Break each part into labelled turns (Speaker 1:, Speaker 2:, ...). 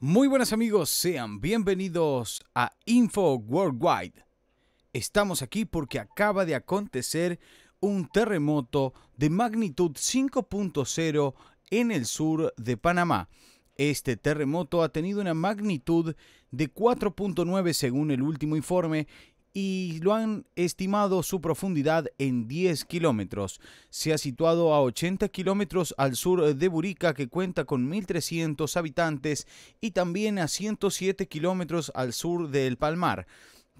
Speaker 1: Muy buenas amigos, sean bienvenidos a Info Worldwide. Estamos aquí porque acaba de acontecer un terremoto de magnitud 5.0 en el sur de Panamá. Este terremoto ha tenido una magnitud de 4.9 según el último informe y lo han estimado su profundidad en 10 kilómetros. Se ha situado a 80 kilómetros al sur de Burica, que cuenta con 1.300 habitantes, y también a 107 kilómetros al sur del Palmar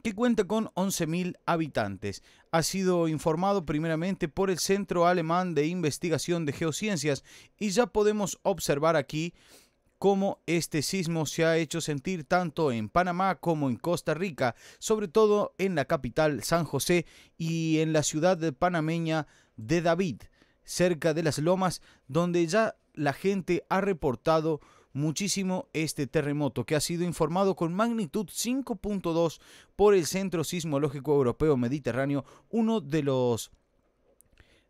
Speaker 1: que cuenta con 11.000 habitantes. Ha sido informado primeramente por el Centro Alemán de Investigación de Geociencias y ya podemos observar aquí cómo este sismo se ha hecho sentir tanto en Panamá como en Costa Rica, sobre todo en la capital San José y en la ciudad panameña de David, cerca de las lomas, donde ya la gente ha reportado muchísimo este terremoto que ha sido informado con magnitud 5.2 por el Centro Sismológico Europeo Mediterráneo, uno de los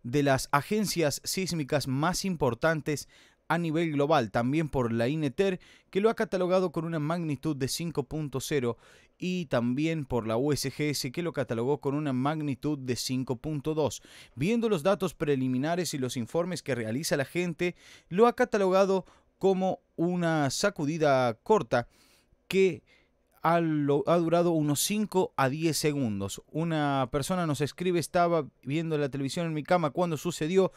Speaker 1: de las agencias sísmicas más importantes a nivel global, también por la INETER, que lo ha catalogado con una magnitud de 5.0, y también por la USGS, que lo catalogó con una magnitud de 5.2. Viendo los datos preliminares y los informes que realiza la gente, lo ha catalogado como una sacudida corta que ha, durado unos 5 a 10 segundos. Una persona nos escribe, estaba viendo la televisión en mi cama cuando sucedió,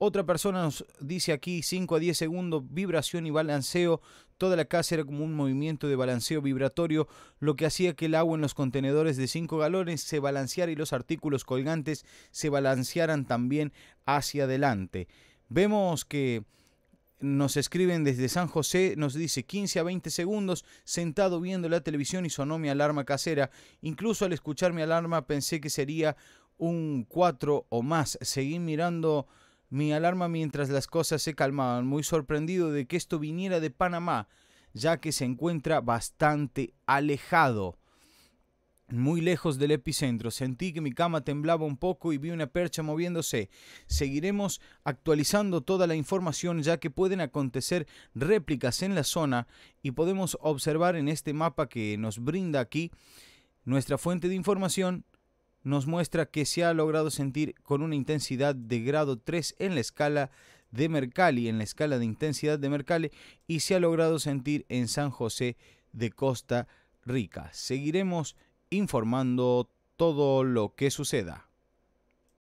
Speaker 1: otra persona nos dice aquí 5 a 10 segundos, vibración y balanceo. Toda la casa era como un movimiento de balanceo vibratorio, lo que hacía que el agua en los contenedores de 5 galones se balanceara y los artículos colgantes se balancearan también hacia adelante. Vemos que nos escriben desde San José, nos dice 15 a 20 segundos, sentado viendo la televisión y sonó mi alarma casera. Incluso al escuchar mi alarma pensé que sería un 4 o más. Seguí mirando mi alarma mientras las cosas se calmaban, muy sorprendido de que esto viniera de Panamá, ya que se encuentra bastante alejado, muy lejos del epicentro. Sentí que mi cama temblaba un poco y vi una percha moviéndose. Seguiremos actualizando toda la información ya que pueden acontecer réplicas en la zona y podemos observar en este mapa que nos brinda aquí nuestra fuente de información nos muestra que se ha logrado sentir con una intensidad de grado 3 en la escala de Mercalli, en la escala de intensidad de Mercalli, y se ha logrado sentir en San José de Costa Rica. Seguiremos informando todo lo que suceda.